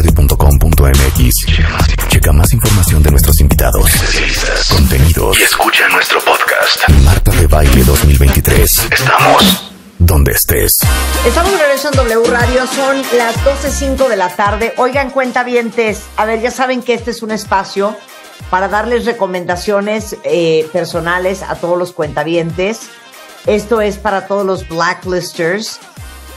radio.com.mx. Checa más información de nuestros invitados, contenidos y escucha nuestro podcast. Marta de Baile 2023. Estamos donde estés. Estamos regresando W Radio, son las 12.05 de la tarde. Oigan, cuentavientes, a ver, ya saben que este es un espacio para darles recomendaciones eh, personales a todos los cuentavientes. Esto es para todos los blacklisters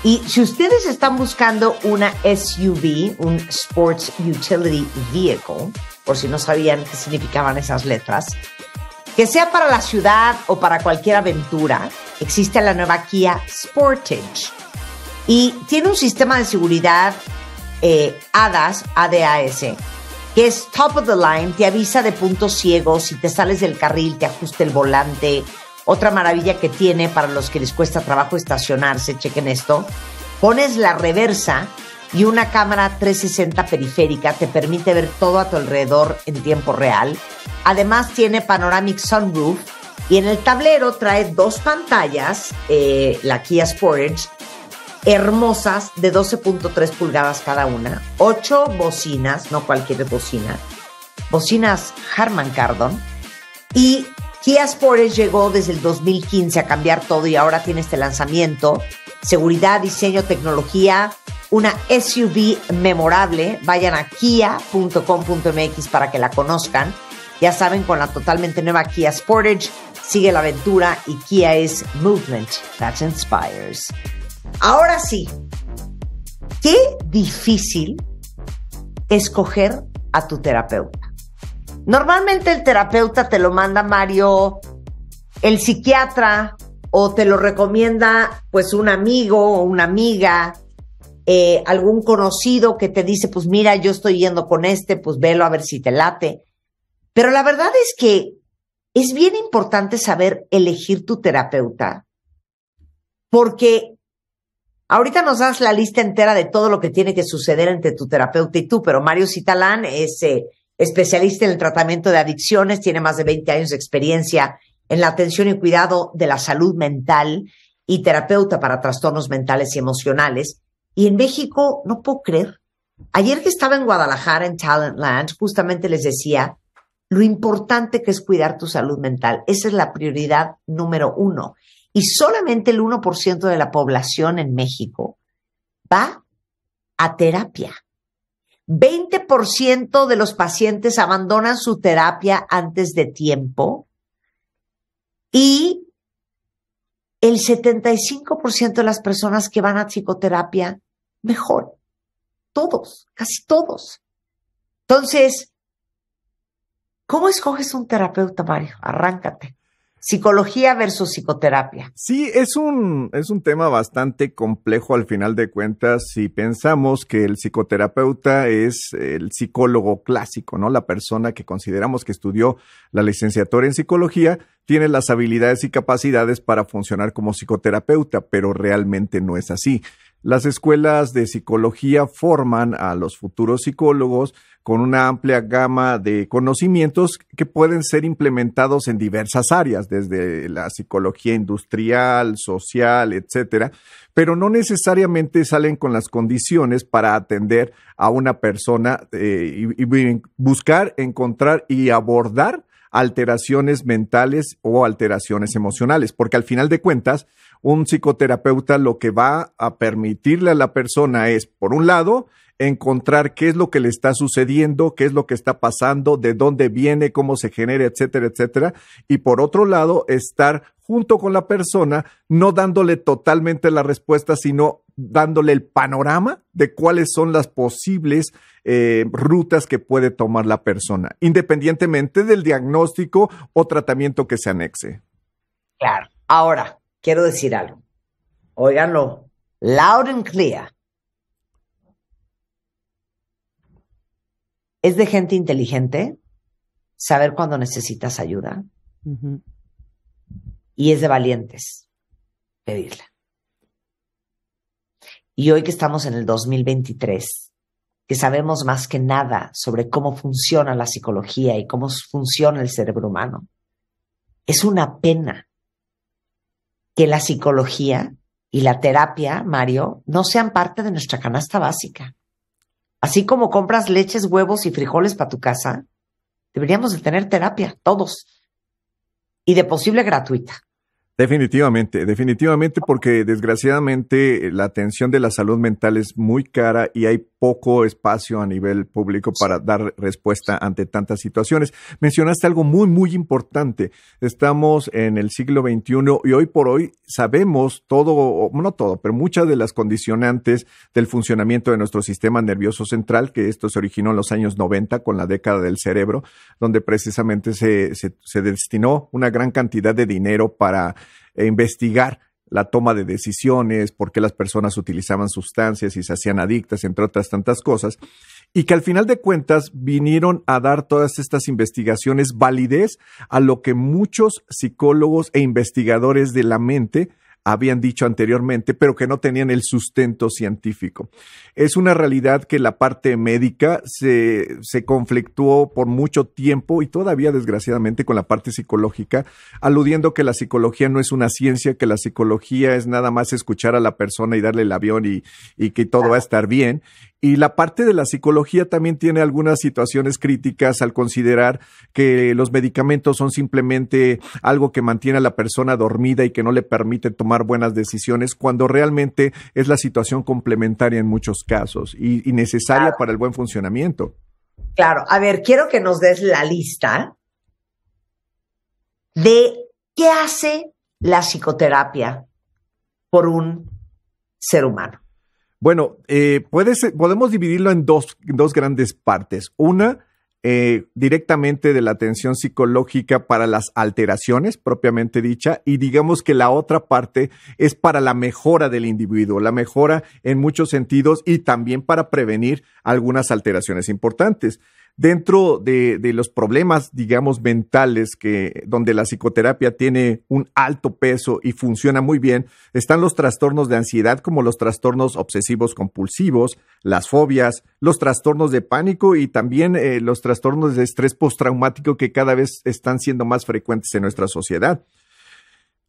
y si ustedes están buscando una SUV, un Sports Utility Vehicle, por si no sabían qué significaban esas letras, que sea para la ciudad o para cualquier aventura, existe la nueva Kia Sportage. Y tiene un sistema de seguridad eh, ADAS, ADAS, que es top of the line, te avisa de puntos ciegos, si te sales del carril, te ajusta el volante, otra maravilla que tiene para los que les cuesta trabajo estacionarse, chequen esto, pones la reversa y una cámara 360 periférica te permite ver todo a tu alrededor en tiempo real. Además tiene panoramic sunroof y en el tablero trae dos pantallas, eh, la Kia Sportage, hermosas de 12.3 pulgadas cada una, ocho bocinas, no cualquier bocina, bocinas Harman Kardon y Kia Sportage llegó desde el 2015 a cambiar todo y ahora tiene este lanzamiento. Seguridad, diseño, tecnología, una SUV memorable. Vayan a kia.com.mx para que la conozcan. Ya saben, con la totalmente nueva Kia Sportage, sigue la aventura y Kia es Movement That Inspires. Ahora sí, qué difícil escoger a tu terapeuta. Normalmente el terapeuta te lo manda Mario, el psiquiatra, o te lo recomienda pues un amigo o una amiga, eh, algún conocido que te dice, pues mira, yo estoy yendo con este, pues velo a ver si te late. Pero la verdad es que es bien importante saber elegir tu terapeuta, porque ahorita nos das la lista entera de todo lo que tiene que suceder entre tu terapeuta y tú, pero Mario Citalán es... Eh, especialista en el tratamiento de adicciones, tiene más de 20 años de experiencia en la atención y cuidado de la salud mental y terapeuta para trastornos mentales y emocionales. Y en México, no puedo creer, ayer que estaba en Guadalajara, en Talent Land, justamente les decía lo importante que es cuidar tu salud mental. Esa es la prioridad número uno. Y solamente el 1% de la población en México va a terapia. 20% de los pacientes abandonan su terapia antes de tiempo y el 75% de las personas que van a psicoterapia mejor. Todos, casi todos. Entonces, ¿cómo escoges un terapeuta, Mario? Arráncate. Psicología versus psicoterapia. Sí, es un, es un tema bastante complejo al final de cuentas si pensamos que el psicoterapeuta es el psicólogo clásico, ¿no? La persona que consideramos que estudió la licenciatura en psicología tiene las habilidades y capacidades para funcionar como psicoterapeuta, pero realmente no es así. Las escuelas de psicología forman a los futuros psicólogos con una amplia gama de conocimientos que pueden ser implementados en diversas áreas, desde la psicología industrial, social, etcétera, pero no necesariamente salen con las condiciones para atender a una persona eh, y buscar, encontrar y abordar alteraciones mentales o alteraciones emocionales, porque al final de cuentas, un psicoterapeuta lo que va a permitirle a la persona es, por un lado, encontrar qué es lo que le está sucediendo, qué es lo que está pasando, de dónde viene, cómo se genera, etcétera, etcétera. Y por otro lado, estar junto con la persona, no dándole totalmente la respuesta, sino dándole el panorama de cuáles son las posibles eh, rutas que puede tomar la persona, independientemente del diagnóstico o tratamiento que se anexe. Claro. Ahora, quiero decir algo. Óiganlo loud and clear. Es de gente inteligente saber cuando necesitas ayuda y es de valientes pedirla. Y hoy que estamos en el 2023, que sabemos más que nada sobre cómo funciona la psicología y cómo funciona el cerebro humano, es una pena que la psicología y la terapia, Mario, no sean parte de nuestra canasta básica. Así como compras leches, huevos y frijoles para tu casa, deberíamos de tener terapia, todos. Y de posible gratuita. Definitivamente, definitivamente, porque desgraciadamente eh, la atención de la salud mental es muy cara y hay poco espacio a nivel público para dar respuesta ante tantas situaciones. Mencionaste algo muy, muy importante. Estamos en el siglo XXI y hoy por hoy sabemos todo, no todo, pero muchas de las condicionantes del funcionamiento de nuestro sistema nervioso central, que esto se originó en los años 90 con la década del cerebro, donde precisamente se, se, se destinó una gran cantidad de dinero para eh, investigar la toma de decisiones, por qué las personas utilizaban sustancias y se hacían adictas, entre otras tantas cosas, y que al final de cuentas vinieron a dar todas estas investigaciones validez a lo que muchos psicólogos e investigadores de la mente habían dicho anteriormente, pero que no tenían el sustento científico. Es una realidad que la parte médica se, se conflictuó por mucho tiempo y todavía desgraciadamente con la parte psicológica, aludiendo que la psicología no es una ciencia, que la psicología es nada más escuchar a la persona y darle el avión y, y que todo va a estar bien. Y la parte de la psicología también tiene algunas situaciones críticas al considerar que los medicamentos son simplemente algo que mantiene a la persona dormida y que no le permite tomar buenas decisiones, cuando realmente es la situación complementaria en muchos casos y, necesaria para el buen funcionamiento. Claro, a ver, quiero que nos des la lista de qué hace la psicoterapia por un ser humano. Bueno, eh, podemos dividirlo en dos, dos grandes partes. Una, eh, directamente de la atención psicológica para las alteraciones propiamente dicha y digamos que la otra parte es para la mejora del individuo, la mejora en muchos sentidos y también para prevenir algunas alteraciones importantes dentro de, los problemas, digamos, mentales, que, donde la psicoterapia tiene un alto peso y funciona muy bien, están los trastornos de ansiedad como los trastornos obsesivos compulsivos, las fobias, los trastornos de pánico y también eh, los trastornos de estrés postraumático que cada vez están siendo más frecuentes en nuestra sociedad.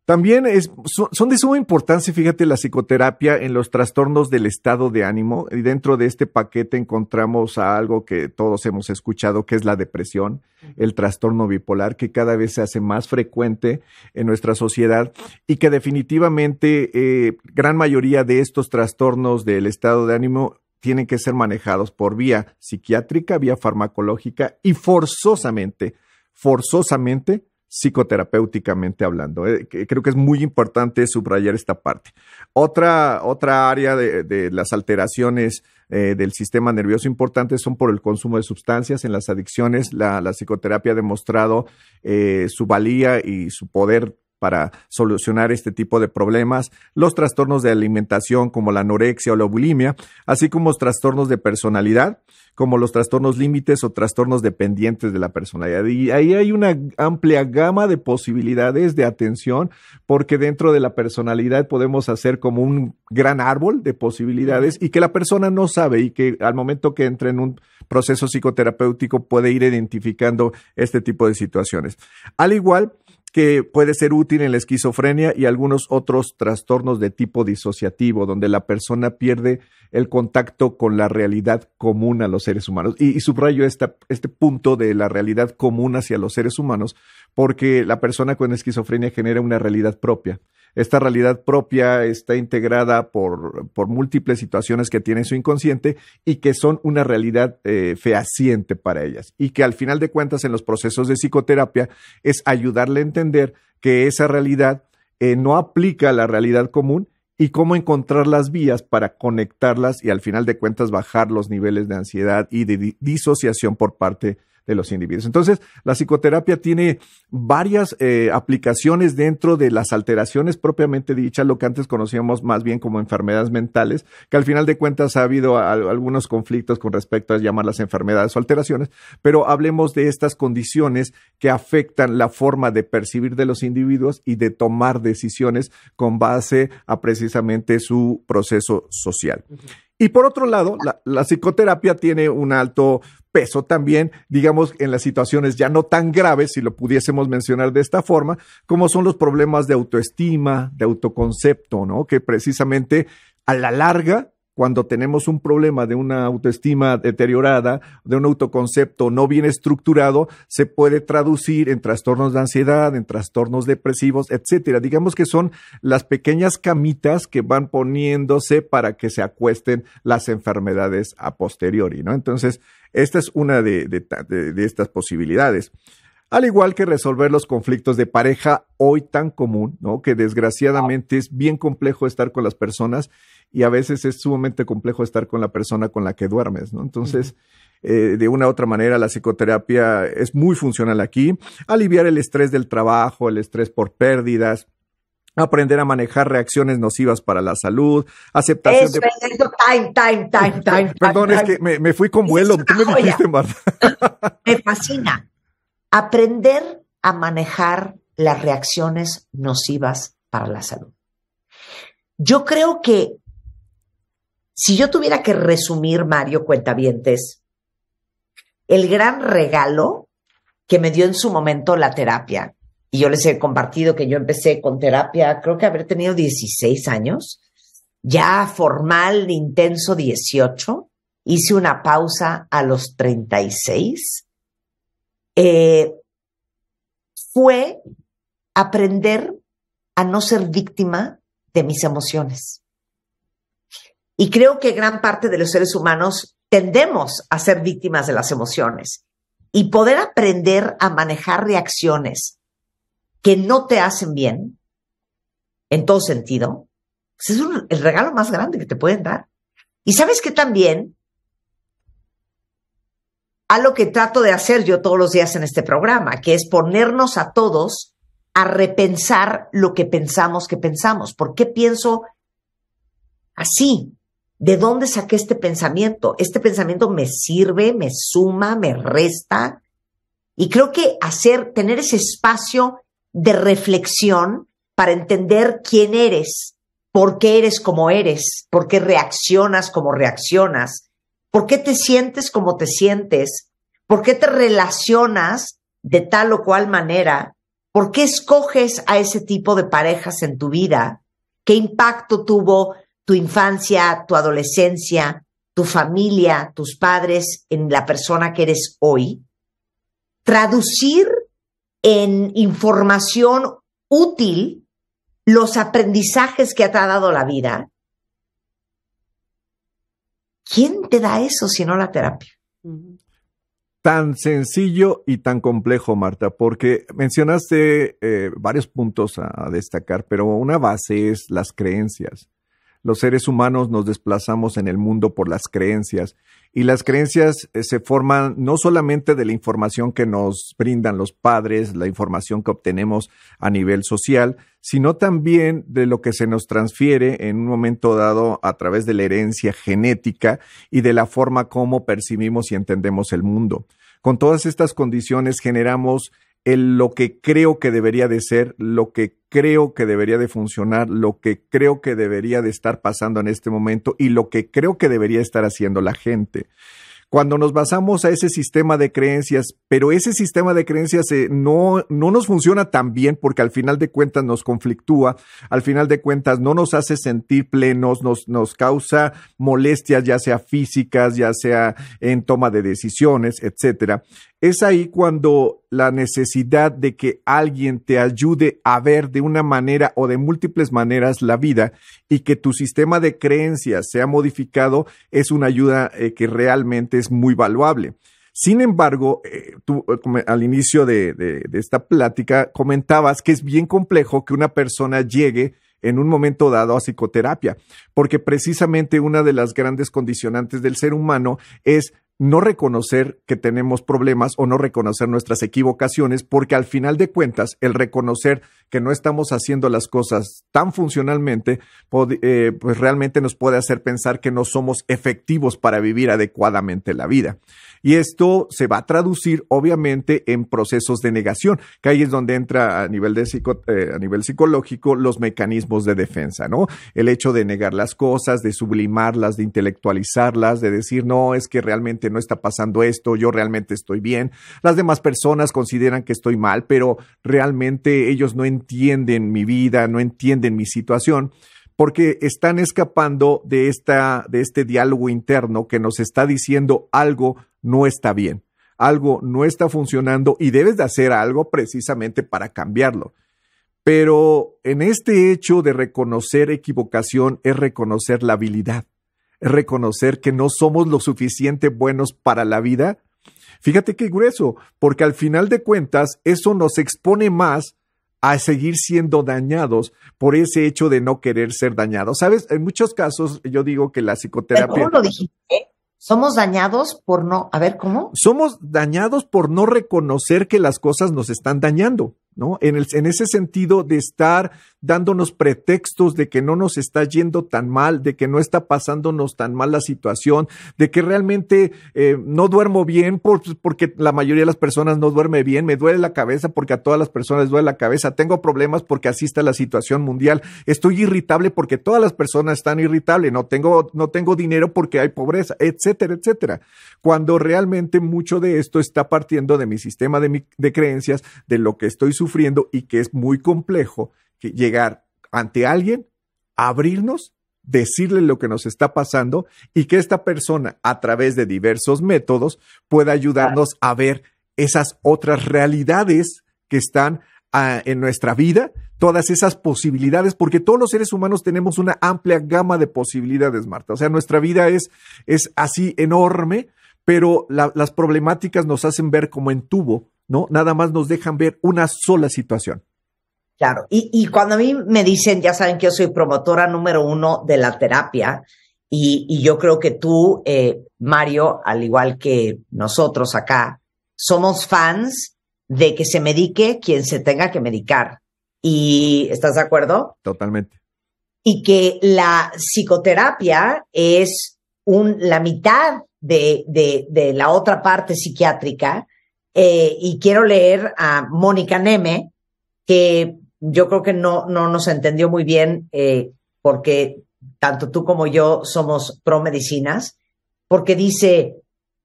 También es, son de suma importancia, fíjate, la psicoterapia en los trastornos del estado de ánimo. Y dentro de este paquete encontramos a algo que todos hemos escuchado, que es la depresión, el trastorno bipolar, que cada vez se hace más frecuente en nuestra sociedad y que definitivamente eh, gran mayoría de estos trastornos del estado de ánimo tienen que ser manejados por vía psiquiátrica, vía farmacológica y forzosamente, forzosamente psicoterapéuticamente hablando. Eh, creo que es muy importante subrayar esta parte. Otra, área de, las alteraciones eh, del sistema nervioso importantes son por el consumo de sustancias. En las adicciones, la, psicoterapia ha demostrado eh, su valía y su poder para solucionar este tipo de problemas, los trastornos de alimentación como la anorexia o la bulimia, así como los trastornos de personalidad como los trastornos límites o trastornos dependientes de la personalidad. Y ahí hay una amplia gama de posibilidades de atención, porque dentro de la personalidad podemos hacer como un gran árbol de posibilidades y que la persona no sabe y que al momento que entra en un proceso psicoterapéutico puede ir identificando este tipo de situaciones. Al igual, que puede ser útil en la esquizofrenia y algunos otros trastornos de tipo disociativo, donde la persona pierde el contacto con la realidad común a los seres humanos. Y, subrayo este punto de la realidad común hacia los seres humanos, porque la persona con esquizofrenia genera una realidad propia esta realidad propia está integrada por, por múltiples situaciones que tiene su inconsciente y que son una realidad eh, fehaciente para ellas. Y que al final de cuentas en los procesos de psicoterapia es ayudarle a entender que esa realidad eh, no aplica a la realidad común y cómo encontrar las vías para conectarlas y al final de cuentas bajar los niveles de ansiedad y de disociación por parte de de los individuos. Entonces, la psicoterapia tiene varias eh, aplicaciones dentro de las alteraciones propiamente dichas, lo que antes conocíamos más bien como enfermedades mentales, que al final de cuentas ha habido algunos conflictos con respecto a llamarlas enfermedades o alteraciones, pero hablemos de estas condiciones que afectan la forma de percibir de los individuos y de tomar decisiones con base a precisamente su proceso social. Y por otro lado, la, psicoterapia tiene un alto peso también, digamos, en las situaciones ya no tan graves, si lo pudiésemos mencionar de esta forma, como son los problemas de autoestima, de autoconcepto, ¿no? Que precisamente a la larga cuando tenemos un problema de una autoestima deteriorada, de un autoconcepto no bien estructurado, se puede traducir en trastornos de ansiedad, en trastornos depresivos, etcétera. Digamos que son las pequeñas camitas que van poniéndose para que se acuesten las enfermedades a posteriori, ¿no? Entonces, esta es una de, de estas posibilidades al igual que resolver los conflictos de pareja hoy tan común, ¿no? Que desgraciadamente es bien complejo estar con las personas y a veces es sumamente complejo estar con la persona con la que duermes, ¿no? Entonces, eh, de una u otra manera, la psicoterapia es muy funcional aquí. Aliviar el estrés del trabajo, el estrés por pérdidas, aprender a manejar reacciones nocivas para la salud, aceptación de... Perdón, es que me, fui con vuelo, tú me dijiste, me fascina aprender a manejar las reacciones nocivas para la salud. Yo creo que si yo tuviera que resumir, Mario Cuentavientes, el gran regalo que me dio en su momento la terapia, y yo les he compartido que yo empecé con terapia, creo que haber tenido 16 años, ya formal, intenso 18, hice una pausa a los 36 eh, fue aprender a no ser víctima de mis emociones. Y creo que gran parte de los seres humanos tendemos a ser víctimas de las emociones y poder aprender a manejar reacciones que no te hacen bien, en todo sentido, pues, es el regalo más grande que te pueden dar. Y sabes que también a lo que trato de hacer yo todos los días en este programa, que es ponernos a todos a repensar lo que pensamos que pensamos. ¿Por qué pienso así? ¿De dónde saqué este pensamiento? ¿Este pensamiento me sirve, me suma, me resta? Y creo que hacer, tener ese espacio de reflexión para entender quién eres, por qué eres como eres, por qué reaccionas como reaccionas, ¿Por qué te sientes como te sientes? ¿Por qué te relacionas de tal o cual manera? ¿Por qué escoges a ese tipo de parejas en tu vida? ¿Qué impacto tuvo tu infancia, tu adolescencia, tu familia, tus padres en la persona que eres hoy? Traducir en información útil los aprendizajes que te ha dado la vida ¿Quién te da eso si no la terapia? Tan sencillo y tan complejo, Marta, porque mencionaste eh, varios puntos a destacar, pero una base es las creencias los seres humanos nos desplazamos en el mundo por las creencias y las creencias eh, se forman no solamente de la información que nos brindan los padres, la información que obtenemos a nivel social, sino también de lo que se nos transfiere en un momento dado a través de la herencia genética y de la forma como percibimos y entendemos el mundo. Con todas estas condiciones generamos lo que creo que debería de ser, lo que creo que debería de funcionar, lo que creo que debería de estar pasando en este momento y lo que creo que debería estar haciendo la gente. Cuando nos basamos a ese sistema de creencias, pero ese sistema de creencias eh, no, no nos funciona tan bien porque al final de cuentas nos conflictúa, al final de cuentas no nos hace sentir plenos, nos, nos causa molestias ya sea físicas, ya sea en toma de decisiones, etcétera. Es ahí cuando la necesidad de que alguien te ayude a ver de una manera o de múltiples maneras la vida y que tu sistema de creencias sea modificado es una ayuda eh, que realmente es muy valuable. Sin embargo, eh, tú eh, al inicio de, de esta plática comentabas que es bien complejo que una persona llegue en un momento dado a psicoterapia, porque precisamente una de las grandes condicionantes del ser humano es no reconocer que tenemos problemas o no reconocer nuestras equivocaciones, porque al final de cuentas, el reconocer que no estamos haciendo las cosas tan funcionalmente, eh, pues realmente nos puede hacer pensar que no somos efectivos para vivir adecuadamente la vida. Y esto se va a traducir, obviamente, en procesos de negación, que ahí es donde entra a nivel, eh, a nivel psicológico los mecanismos de defensa, ¿no? El hecho de negar las cosas, de sublimarlas, de intelectualizarlas, de decir, no, es que realmente no está pasando esto, yo realmente estoy bien. Las demás personas consideran que estoy mal, pero realmente ellos no entienden entienden mi vida, no entienden mi situación, porque están escapando de, esta, de este diálogo interno que nos está diciendo algo no está bien, algo no está funcionando y debes de hacer algo precisamente para cambiarlo. Pero en este hecho de reconocer equivocación es reconocer la habilidad, es reconocer que no somos lo suficiente buenos para la vida. Fíjate qué grueso, porque al final de cuentas eso nos expone más a seguir siendo dañados por ese hecho de no querer ser dañados. Sabes, en muchos casos yo digo que la psicoterapia. ¿Cómo lo dijiste? Somos dañados por no. A ver, ¿cómo? Somos dañados por no reconocer que las cosas nos están dañando. En, ese sentido de estar dándonos pretextos de que no nos está yendo tan mal, de que no está pasándonos tan mal la situación, de que realmente eh, no duermo bien porque la mayoría de las personas no duerme bien, me duele la cabeza porque a todas las personas les duele la cabeza, tengo problemas porque así está la situación mundial, estoy irritable porque todas las personas están irritables, no tengo, no tengo dinero porque hay pobreza, etcétera, etcétera. Cuando realmente mucho de esto está partiendo de mi sistema de, de creencias, de lo que estoy sufriendo, y que es muy complejo que llegar ante alguien, abrirnos, decirle lo que nos está pasando y que esta persona a través de diversos métodos pueda ayudarnos a ver esas otras realidades que están ah, en nuestra vida, todas esas posibilidades, porque todos los seres humanos tenemos una amplia gama de posibilidades, Marta. O sea, nuestra vida es, es así enorme, pero las problemáticas nos hacen ver como en tubo ¿no? Nada más nos dejan ver una sola situación. Claro, y, y cuando a mí me dicen, ya saben que yo soy promotora número uno de la terapia, y, yo creo que tú, eh, Mario, al igual que nosotros acá, somos fans de que se medique quien se tenga que medicar. ¿Y estás de acuerdo? Totalmente. Y que la psicoterapia es un, la mitad de, de la otra parte psiquiátrica, eh, y quiero leer a Mónica Neme, que yo creo que no, no nos entendió muy bien, eh, porque tanto tú como yo somos pro medicinas, porque dice,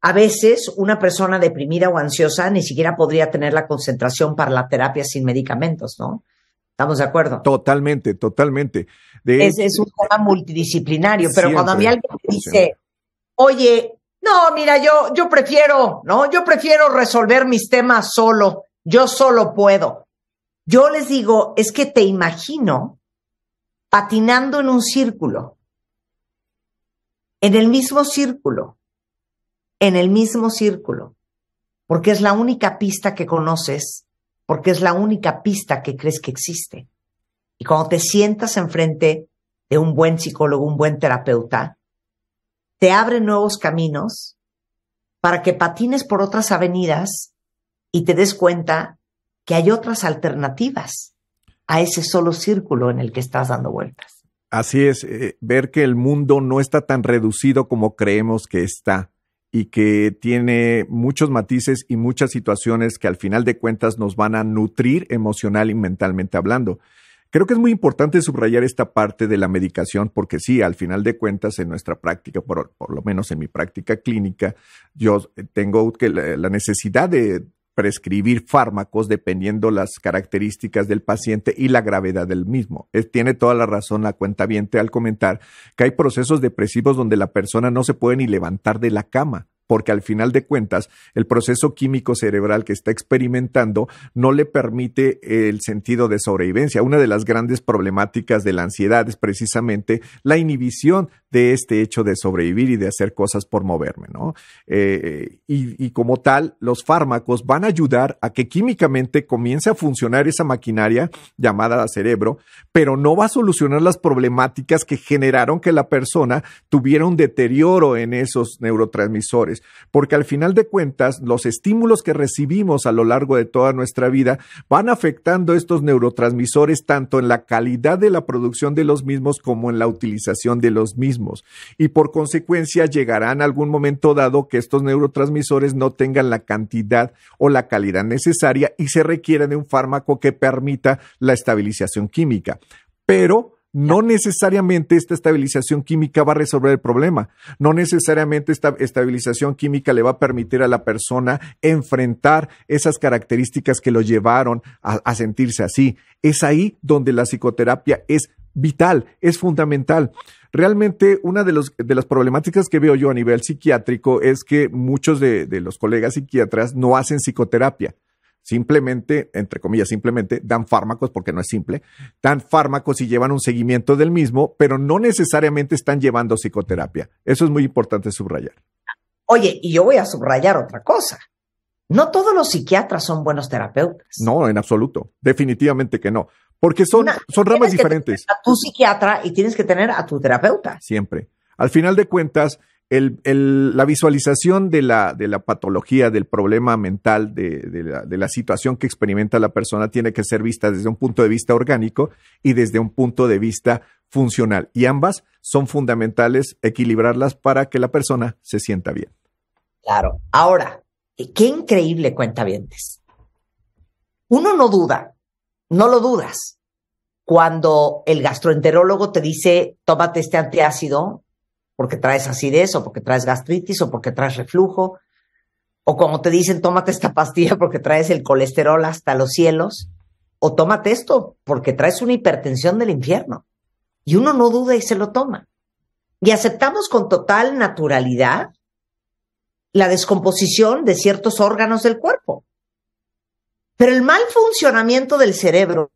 a veces una persona deprimida o ansiosa ni siquiera podría tener la concentración para la terapia sin medicamentos, ¿no? ¿Estamos de acuerdo? Totalmente, totalmente. Es, un tema multidisciplinario, pero cuando a mí alguien me dice, oye, no, mira, yo, yo prefiero, ¿no? Yo prefiero resolver mis temas solo. Yo solo puedo. Yo les digo, es que te imagino patinando en un círculo, en el mismo círculo, en el mismo círculo, porque es la única pista que conoces, porque es la única pista que crees que existe. Y cuando te sientas enfrente de un buen psicólogo, un buen terapeuta, te abre nuevos caminos para que patines por otras avenidas y te des cuenta que hay otras alternativas a ese solo círculo en el que estás dando vueltas. Así es, eh, ver que el mundo no está tan reducido como creemos que está y que tiene muchos matices y muchas situaciones que al final de cuentas nos van a nutrir emocional y mentalmente hablando. Creo que es muy importante subrayar esta parte de la medicación porque sí, al final de cuentas, en nuestra práctica, por, lo menos en mi práctica clínica, yo tengo la, necesidad de prescribir fármacos dependiendo las características del paciente y la gravedad del mismo. tiene toda la razón la cuenta al comentar que hay procesos depresivos donde la persona no se puede ni levantar de la cama porque al final de cuentas el proceso químico cerebral que está experimentando no le permite el sentido de sobrevivencia. Una de las grandes problemáticas de la ansiedad es precisamente la inhibición de este hecho de sobrevivir y de hacer cosas por moverme, ¿no? Eh, y como tal, los fármacos van a ayudar a que químicamente comience a funcionar esa maquinaria llamada cerebro, pero no va a solucionar las problemáticas que generaron que la persona tuviera un deterioro en esos neurotransmisores porque al final de cuentas los estímulos que recibimos a lo largo de toda nuestra vida van afectando estos neurotransmisores tanto en la calidad de la producción de los mismos como en la utilización de los mismos. Y por consecuencia llegarán algún momento dado que estos neurotransmisores no tengan la cantidad o la calidad necesaria y se requieren de un fármaco que permita la estabilización química. Pero no necesariamente esta estabilización química va a resolver el problema, no necesariamente esta estabilización química le va a permitir a la persona enfrentar esas características que lo llevaron a, sentirse así. Es ahí donde la psicoterapia es vital, es fundamental. Realmente una de, las problemáticas que veo yo a nivel psiquiátrico es que muchos de los colegas psiquiatras no hacen psicoterapia simplemente, entre comillas, simplemente dan fármacos, porque no es simple, dan fármacos y llevan un seguimiento del mismo, pero no necesariamente están llevando psicoterapia. Eso es muy importante subrayar. Oye, y yo voy a subrayar otra cosa. No todos los psiquiatras son buenos terapeutas. No, en absoluto. Definitivamente que no. Porque son, diferentes son ramas diferentes. a tu psiquiatra y tienes que tener a tu terapeuta. Siempre. Al final de cuentas, la visualización de la, patología, del problema mental, de, la, situación que experimenta la persona tiene que ser vista desde un punto de vista orgánico y desde un punto de vista funcional. Y ambas son fundamentales equilibrarlas para que la persona se sienta bien. Claro. Ahora, qué increíble cuenta vientes. Uno no duda, no lo dudas. Cuando el gastroenterólogo te dice, tómate este antiácido, porque traes acidez o porque traes gastritis o porque traes reflujo, o como te dicen, tómate esta pastilla porque traes el colesterol hasta los cielos, o tómate esto porque traes una hipertensión del infierno. Y uno no duda y se lo toma. Y aceptamos con total naturalidad la descomposición de ciertos órganos del cuerpo. Pero el mal funcionamiento del cerebro,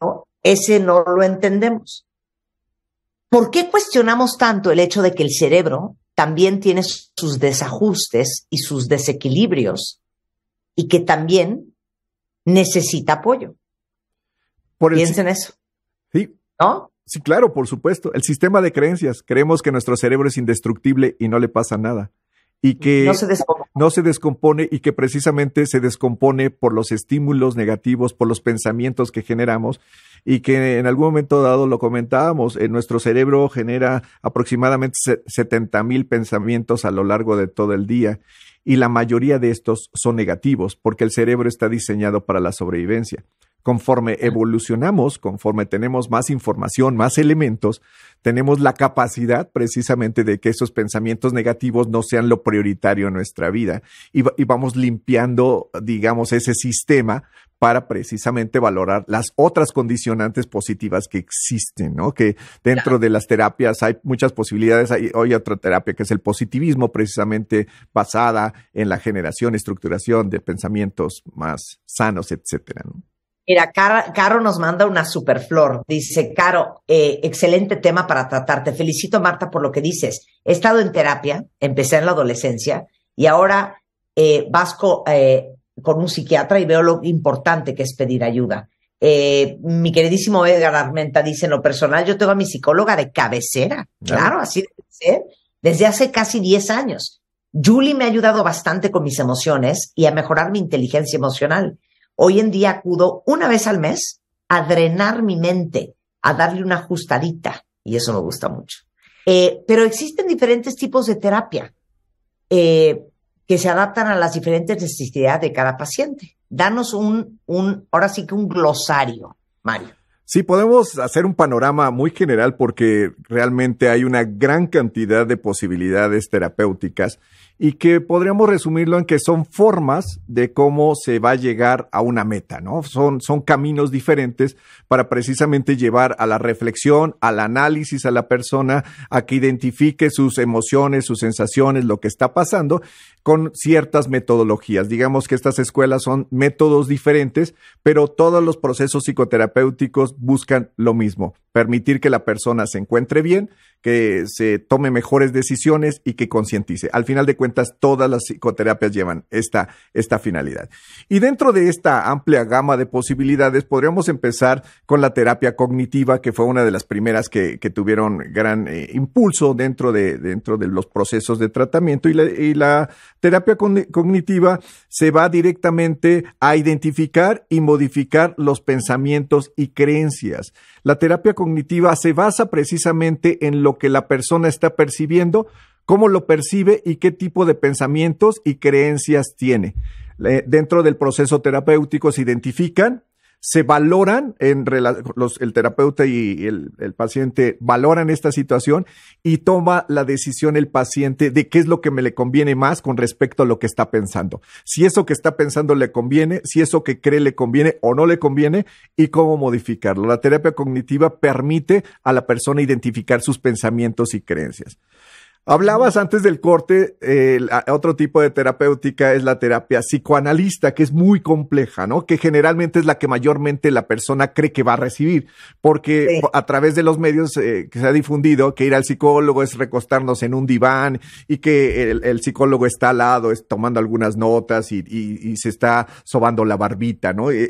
ese no lo entendemos. ¿Por qué cuestionamos tanto el hecho de que el cerebro también tiene sus desajustes y sus desequilibrios y que también necesita apoyo? Por en eso. Sí. ¿No? Sí, claro, por supuesto. El sistema de creencias. Creemos que nuestro cerebro es indestructible y no le pasa nada y que no se, descompone y que precisamente se descompone por los estímulos negativos, por los pensamientos que generamos y que en algún momento dado lo comentábamos, en nuestro cerebro genera aproximadamente 70 mil pensamientos a lo largo de todo el día y la mayoría de estos son negativos porque el cerebro está diseñado para la sobrevivencia. Conforme evolucionamos, conforme tenemos más información, más elementos, tenemos la capacidad precisamente de que esos pensamientos negativos no sean lo prioritario en nuestra vida y, vamos limpiando, digamos, ese sistema para precisamente valorar las otras condicionantes positivas que existen, ¿no? Que dentro de las terapias hay muchas posibilidades. Hay, otra terapia que es el positivismo, precisamente basada en la generación, estructuración de pensamientos más sanos, etcétera. ¿no? Mira, Caro nos manda una superflor. Dice, Caro, eh, excelente tema para tratarte. felicito, Marta, por lo que dices. He estado en terapia, empecé en la adolescencia y ahora eh, vas eh, con un psiquiatra y veo lo importante que es pedir ayuda. Eh, mi queridísimo Edgar Armenta dice, en lo personal, yo tengo a mi psicóloga de cabecera. Claro, claro así debe ser. Desde hace casi 10 años. Julie me ha ayudado bastante con mis emociones y a mejorar mi inteligencia emocional. Hoy en día acudo una vez al mes a drenar mi mente, a darle una ajustadita, y eso me gusta mucho. Eh, pero existen diferentes tipos de terapia eh, que se adaptan a las diferentes necesidades de cada paciente. Danos un, un, ahora sí que un glosario, Mario. Sí, podemos hacer un panorama muy general porque realmente hay una gran cantidad de posibilidades terapéuticas y que podríamos resumirlo en que son formas de cómo se va a llegar a una meta, ¿no? Son, son caminos diferentes para precisamente llevar a la reflexión, al análisis a la persona, a que identifique sus emociones, sus sensaciones, lo que está pasando, con ciertas metodologías. Digamos que estas escuelas son métodos diferentes, pero todos los procesos psicoterapéuticos buscan lo mismo, permitir que la persona se encuentre bien, que se tome mejores decisiones y que concientice. Al final de cuentas todas las psicoterapias llevan esta, finalidad. Y dentro de esta amplia gama de posibilidades podríamos empezar con la terapia cognitiva, que fue una de las primeras que, tuvieron gran eh, impulso dentro de, dentro de los procesos de tratamiento y la terapia cognitiva se va directamente a identificar y modificar los pensamientos y creencias. La terapia cognitiva se basa precisamente en lo que la persona está percibiendo cómo lo percibe y qué tipo de pensamientos y creencias tiene. Dentro del proceso terapéutico se identifican, se valoran, el terapeuta y el, el, paciente valoran esta situación y toma la decisión el paciente de qué es lo que me le conviene más con respecto a lo que está pensando. Si eso que está pensando le conviene, si eso que cree le conviene o no le conviene y cómo modificarlo. La terapia cognitiva permite a la persona identificar sus pensamientos y creencias. Hablabas antes del corte, otro tipo de terapéutica es la terapia psicoanalista, que es muy compleja, ¿no? Que generalmente es la que mayormente la persona cree que va a recibir, porque a través de los medios eh, que se ha difundido que ir al psicólogo es recostarnos en un diván y que el, psicólogo está al lado, es tomando algunas notas y, se está sobando la barbita, ¿no? E,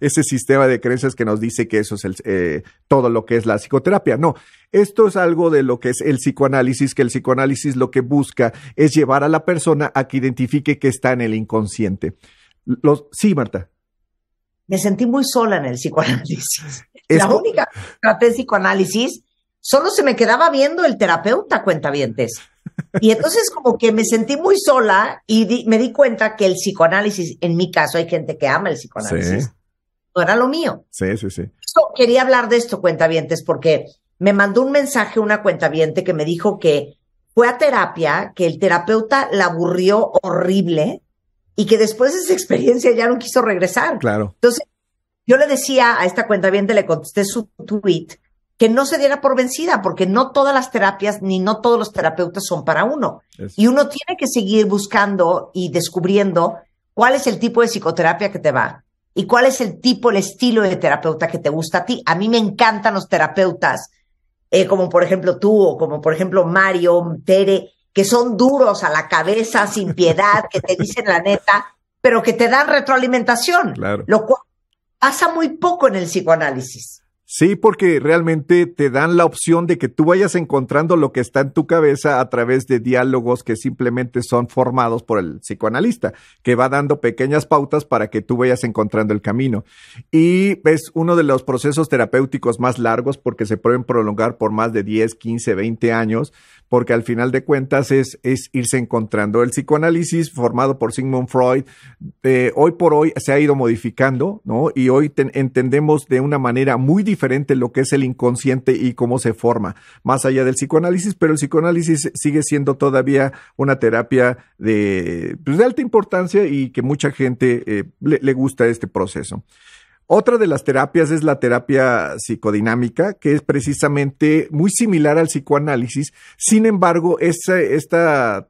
ese sistema de creencias que nos dice que eso es eh, todo lo que es la psicoterapia. No, esto es algo de lo que es el psicoanálisis, que el psicoanálisis lo que busca es llevar a la persona a que identifique que está en el inconsciente. Los, sí, Marta. Me sentí muy sola en el psicoanálisis. La única que traté de psicoanálisis, solo se me quedaba viendo el terapeuta cuentavientes. Y entonces como que me sentí muy sola y me di cuenta que el psicoanálisis, en mi caso hay gente que ama el psicoanálisis, no era lo mío. Sí, sí, sí. quería hablar de esto, cuentavientes, porque me mandó un mensaje una cuenta cuentaviente que me dijo que fue a terapia, que el terapeuta la aburrió horrible y que después de esa experiencia ya no quiso regresar. Claro. Entonces, yo le decía a esta cuenta cuentaviente, le contesté su tweet, que no se diera por vencida, porque no todas las terapias ni no todos los terapeutas son para uno. Y uno tiene que seguir buscando y descubriendo cuál es el tipo de psicoterapia que te va y cuál es el tipo, el estilo de terapeuta que te gusta a ti. A mí me encantan los terapeutas eh, como por ejemplo tú o como por ejemplo Mario, Tere, que son duros a la cabeza, sin piedad, que te dicen la neta, pero que te dan retroalimentación. Lo cual pasa muy poco en el psicoanálisis. Sí, porque realmente te dan la opción de que tú vayas encontrando lo que está en tu cabeza a través de diálogos que simplemente son formados por el psicoanalista, que va dando pequeñas pautas para que tú vayas encontrando el camino. Y es uno de los procesos terapéuticos más largos porque se pueden prolongar por más de 10, 15, 20 años, porque al final de cuentas es, irse encontrando. El psicoanálisis formado por Sigmund Freud, eh, hoy por hoy se ha ido modificando, ¿no? Y hoy entendemos de una manera muy diferente lo que es el inconsciente y cómo se forma, más allá del psicoanálisis, pero el psicoanálisis sigue siendo todavía una terapia de, pues, de alta importancia y que mucha gente eh, le, gusta este proceso. Otra de las terapias es la terapia psicodinámica, que es precisamente muy similar al psicoanálisis. Sin embargo, este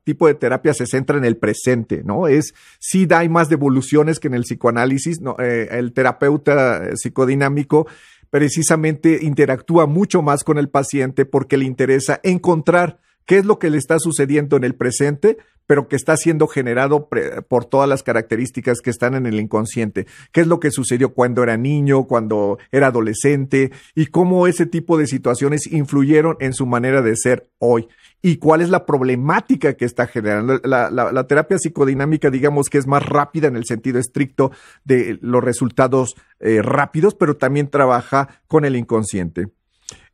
tipo de terapia se centra en el presente, ¿no? Es, sí da, hay más devoluciones que en el psicoanálisis. No, eh, el terapeuta psicodinámico precisamente interactúa mucho más con el paciente porque le interesa encontrar qué es lo que le está sucediendo en el presente, pero que está siendo generado por todas las características que están en el inconsciente, qué es lo que sucedió cuando era niño, cuando era adolescente y cómo ese tipo de situaciones influyeron en su manera de ser hoy y cuál es la problemática que está generando. La, terapia psicodinámica, digamos que es más rápida en el sentido estricto de los resultados eh, rápidos, pero también trabaja con el inconsciente.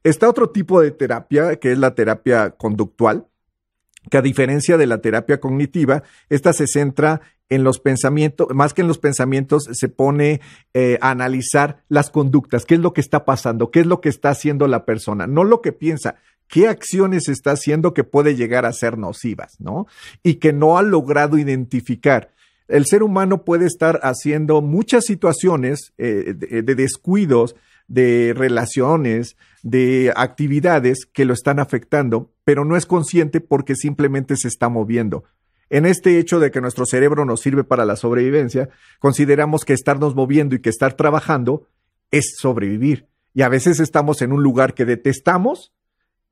Está otro tipo de terapia, que es la terapia conductual, que a diferencia de la terapia cognitiva, esta se centra en los pensamientos, más que en los pensamientos, se pone eh, a analizar las conductas, qué es lo que está pasando, qué es lo que está haciendo la persona, no lo que piensa, qué acciones está haciendo que puede llegar a ser nocivas, ¿no? Y que no ha logrado identificar. El ser humano puede estar haciendo muchas situaciones eh, de descuidos, de relaciones, de actividades que lo están afectando, pero no es consciente porque simplemente se está moviendo. En este hecho de que nuestro cerebro nos sirve para la sobrevivencia, consideramos que estarnos moviendo y que estar trabajando es sobrevivir. Y a veces estamos en un lugar que detestamos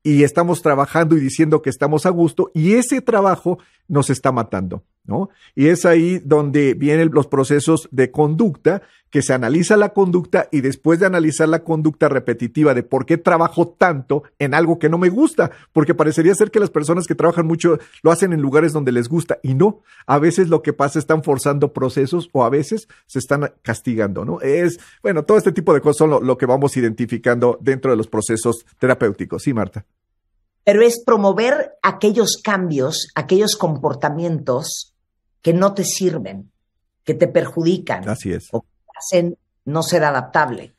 y estamos trabajando y diciendo que estamos a gusto y ese trabajo nos está matando. ¿no? Y es ahí donde vienen los procesos de conducta, que se analiza la conducta y después de analizar la conducta repetitiva de por qué trabajo tanto en algo que no me gusta, porque parecería ser que las personas que trabajan mucho lo hacen en lugares donde les gusta y no, a veces lo que pasa es están forzando procesos o a veces se están castigando, ¿no? Es, bueno, todo este tipo de cosas son lo que vamos identificando dentro de los procesos terapéuticos, ¿sí, Marta? Pero es promover aquellos cambios, aquellos comportamientos que no te sirven, que te perjudican. O que hacen no ser adaptable.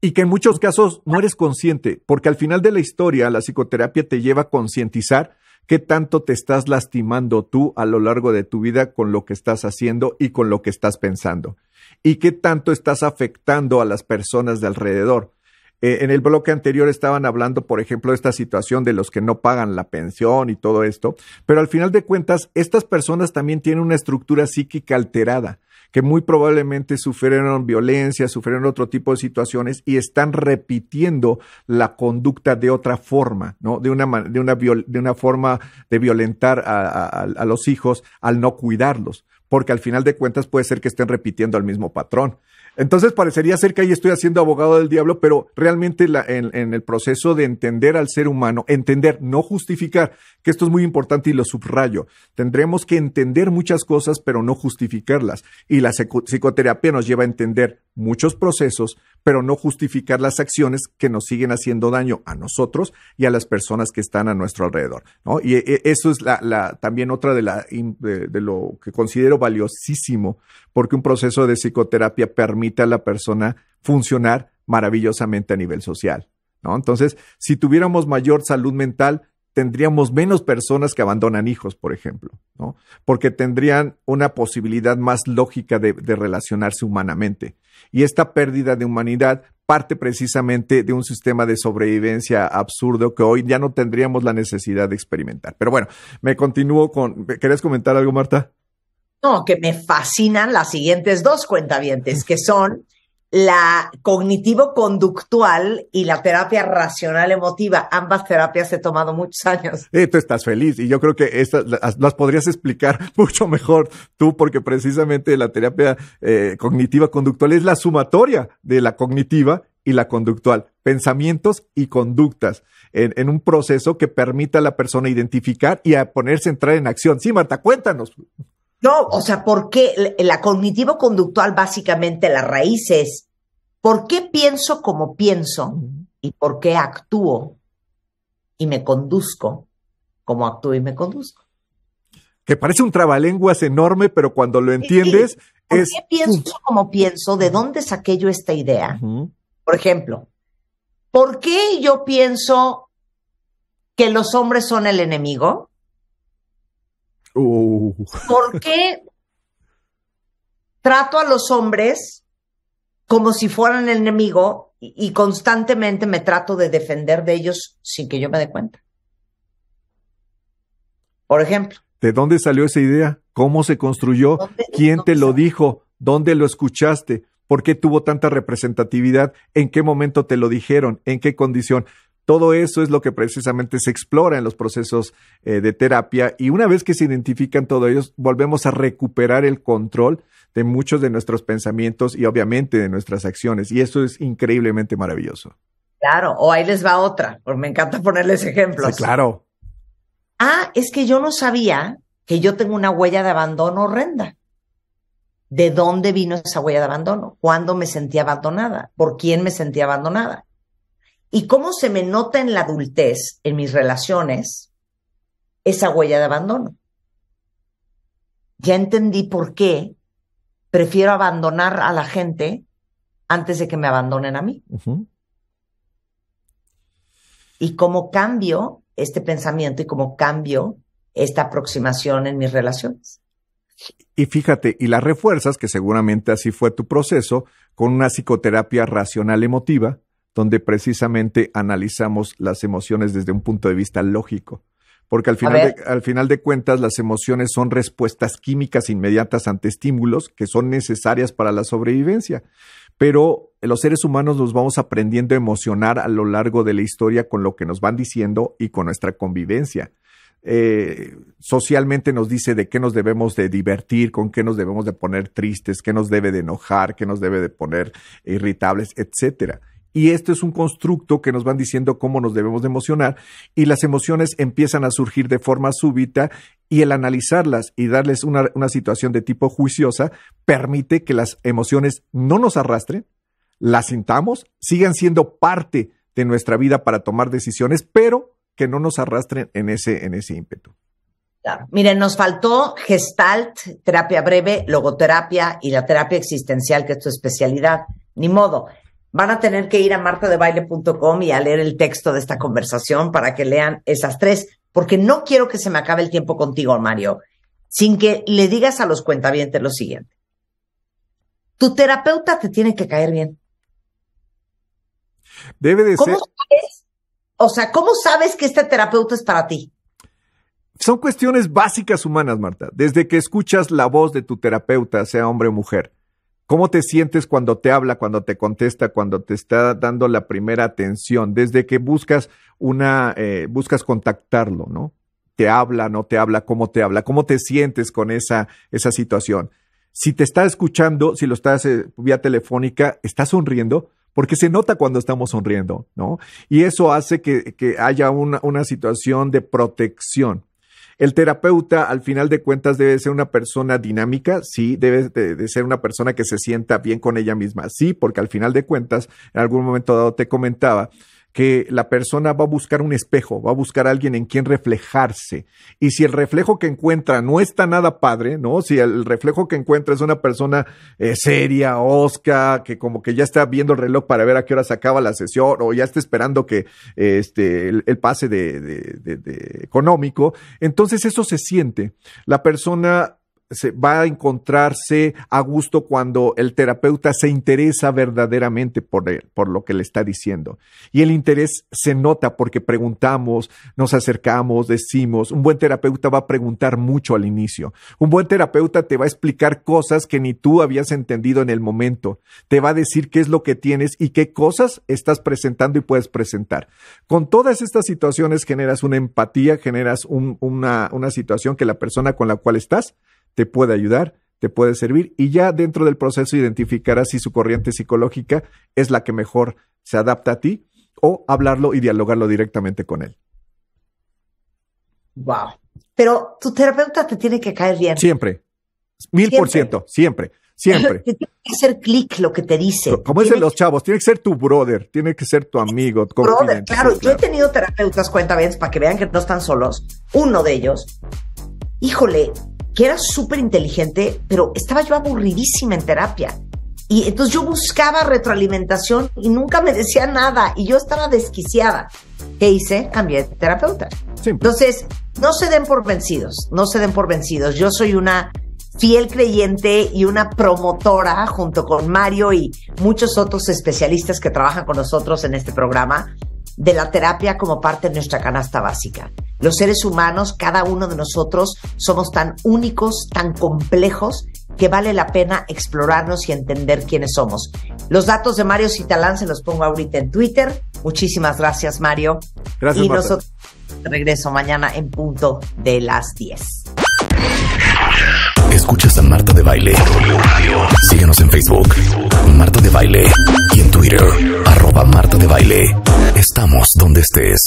Y que en muchos casos no eres consciente, porque al final de la historia la psicoterapia te lleva a concientizar qué tanto te estás lastimando tú a lo largo de tu vida con lo que estás haciendo y con lo que estás pensando. Y qué tanto estás afectando a las personas de alrededor. Eh, en el bloque anterior estaban hablando, por ejemplo, de esta situación de los que no pagan la pensión y todo esto, pero al final de cuentas, estas personas también tienen una estructura psíquica alterada que muy probablemente sufrieron violencia, sufrieron otro tipo de situaciones y están repitiendo la conducta de otra forma, ¿no? De una, de una, de una forma de violentar a, a los hijos al no cuidarlos porque al final de cuentas puede ser que estén repitiendo el mismo patrón. Entonces parecería ser que ahí estoy haciendo abogado del diablo, pero realmente en, el proceso de entender al ser humano, entender, no justificar, que esto es muy importante y lo subrayo, tendremos que entender muchas cosas, pero no justificarlas. Y la psicoterapia nos lleva a entender muchos procesos, pero no justificar las acciones que nos siguen haciendo daño a nosotros y a las personas que están a nuestro alrededor. ¿no? Y e, e, eso es la, también otra de, la, de lo que considero valiosísimo, porque un proceso de psicoterapia permite permite a la persona funcionar maravillosamente a nivel social. ¿no? Entonces, si tuviéramos mayor salud mental, tendríamos menos personas que abandonan hijos, por ejemplo, ¿no? porque tendrían una posibilidad más lógica de, de relacionarse humanamente. Y esta pérdida de humanidad parte precisamente de un sistema de sobrevivencia absurdo que hoy ya no tendríamos la necesidad de experimentar. Pero bueno, me continúo con... ¿Querías comentar algo, Marta? No, que me fascinan las siguientes dos cuentavientes, que son la cognitivo-conductual y la terapia racional-emotiva. Ambas terapias he tomado muchos años. Eh, tú estás feliz y yo creo que estas las, podrías explicar mucho mejor tú porque precisamente la terapia eh, cognitiva-conductual es la sumatoria de la cognitiva y la conductual, pensamientos y conductas, en, en, un proceso que permita a la persona identificar y a ponerse a entrar en acción. Sí, Marta, cuéntanos. No, o sea, ¿por qué la cognitivo-conductual básicamente la raíz es por qué pienso como pienso y por qué actúo y me conduzco como actúo y me conduzco? Que parece un trabalenguas enorme, pero cuando lo entiendes ¿Por es... qué pienso como pienso? ¿De dónde saqué yo esta idea? Por ejemplo, ¿por qué yo pienso que los hombres son el enemigo? Uh. ¿Por qué trato a los hombres como si fueran el enemigo y, constantemente me trato de defender de ellos sin que yo me dé cuenta? Por ejemplo. ¿De dónde salió esa idea? ¿Cómo se construyó? ¿Quién te lo dijo? ¿Dónde lo escuchaste? ¿Por qué tuvo tanta representatividad? ¿En qué momento te lo dijeron? ¿En qué condición? Todo eso es lo que precisamente se explora en los procesos eh, de terapia y una vez que se identifican todos ellos, volvemos a recuperar el control de muchos de nuestros pensamientos y obviamente de nuestras acciones. Y eso es increíblemente maravilloso. Claro, o ahí les va otra, me encanta ponerles ejemplos. claro. Ah, es que yo no sabía que yo tengo una huella de abandono horrenda. ¿De dónde vino esa huella de abandono? ¿Cuándo me sentí abandonada? ¿Por quién me sentí abandonada? y cómo se me nota en la adultez, en mis relaciones, esa huella de abandono. Ya entendí por qué prefiero abandonar a la gente antes de que me abandonen a mí. Y cómo cambio este pensamiento y cómo cambio esta aproximación en mis relaciones. Y fíjate, y las refuerzas, que seguramente así fue tu proceso, con una psicoterapia racional emotiva, donde precisamente analizamos las emociones desde un punto de vista lógico. Porque al final, de, cuentas, las emociones son respuestas químicas inmediatas ante estímulos que son necesarias para la sobrevivencia. Pero los seres humanos nos vamos aprendiendo a emocionar a lo largo de la historia con lo que nos van diciendo y con nuestra convivencia. Eh, socialmente nos dice de qué nos debemos de divertir, con qué nos debemos de poner tristes, qué nos debe de enojar, qué nos debe de poner irritables, etcétera. Y esto es un constructo que nos van diciendo cómo nos debemos de emocionar y las emociones empiezan a surgir de forma súbita y el analizarlas y darles una, situación de tipo juiciosa permite que las emociones no nos arrastren, las sintamos, sigan siendo parte de nuestra vida para tomar decisiones, pero que no nos arrastren en ese, en ese ímpetu. Miren, nos faltó gestalt, terapia breve, logoterapia y la terapia existencial, que es tu especialidad. Ni modo. Van a tener que ir a martadebaile.com y a leer el texto de esta conversación para que lean esas tres, porque no quiero que se me acabe el tiempo contigo, Mario, sin que le digas a los cuentavientes lo siguiente. Tu terapeuta te tiene que caer bien. Debe de ¿Cómo ser. Sabes? O sea, ¿cómo sabes que este terapeuta es para ti? Son cuestiones básicas humanas, Marta. Desde que escuchas la voz de tu terapeuta, sea hombre o mujer, ¿Cómo te sientes cuando te habla, cuando te contesta, cuando te está dando la primera atención? Desde que buscas una, eh, buscas contactarlo, ¿no? Te habla, no te habla, cómo te habla, cómo te sientes con esa, esa situación. Si te está escuchando, si lo estás eh, vía telefónica, ¿estás sonriendo? porque se nota cuando estamos sonriendo, ¿no? Y eso hace que, haya una, situación de protección. El terapeuta, al final de cuentas, debe ser una persona dinámica, sí, debe de, ser una persona que se sienta bien con ella misma, sí, porque al final de cuentas, en algún momento dado te comentaba que la persona va a buscar un espejo, va a buscar a alguien en quien reflejarse. Y si el reflejo que encuentra no está nada padre, ¿no? Si el reflejo que encuentra es una persona eh, seria, osca, que como que ya está viendo el reloj para ver a qué hora se acaba la sesión o ya está esperando que este, el, pase de, de económico, entonces eso se siente. La persona se va a encontrarse a gusto cuando el terapeuta se interesa verdaderamente por, él, por lo que le está diciendo. Y el interés se nota porque preguntamos, nos acercamos, decimos. Un buen terapeuta va a preguntar mucho al inicio. Un buen terapeuta te va a explicar cosas que ni tú habías entendido en el momento. Te va a decir qué es lo que tienes y qué cosas estás presentando y puedes presentar. Con todas estas situaciones generas una empatía, generas una situación que la persona con la cual estás te puede ayudar, te puede servir y ya dentro del proceso identificarás si su corriente psicológica es la que mejor se adapta a ti o hablarlo y dialogarlo directamente con él. Wow. Pero tu terapeuta te tiene que caer bien. Siempre. Mil por ciento, siempre, siempre. tiene que hacer clic lo que te dice. Como dicen los chavos, tiene que ser tu brother, tiene que ser tu amigo. brother, claro, yo he tenido terapeutas, cuenta para que vean que no están solos. Uno de ellos, híjole, que era súper inteligente, pero estaba yo aburridísima en terapia. Y entonces yo buscaba retroalimentación y nunca me decía nada y yo estaba desquiciada. ¿Qué hice? Cambié de terapeuta. Entonces, no se den por vencidos, no se den por vencidos. Yo soy una fiel creyente y una promotora junto con Mario y muchos otros especialistas que trabajan con nosotros en este programa de la terapia como parte de nuestra canasta básica. Los seres humanos, cada uno de nosotros, somos tan únicos, tan complejos, que vale la pena explorarnos y entender quiénes somos. Los datos de Mario Citalán se los pongo ahorita en Twitter. Muchísimas gracias, Mario. Gracias. Y nosotros regreso mañana en punto de las 10. Escuchas a Marta de Baile. Síguenos en Facebook, Marta de Baile. Y en Twitter, arroba Marta de Baile. Estamos donde estés.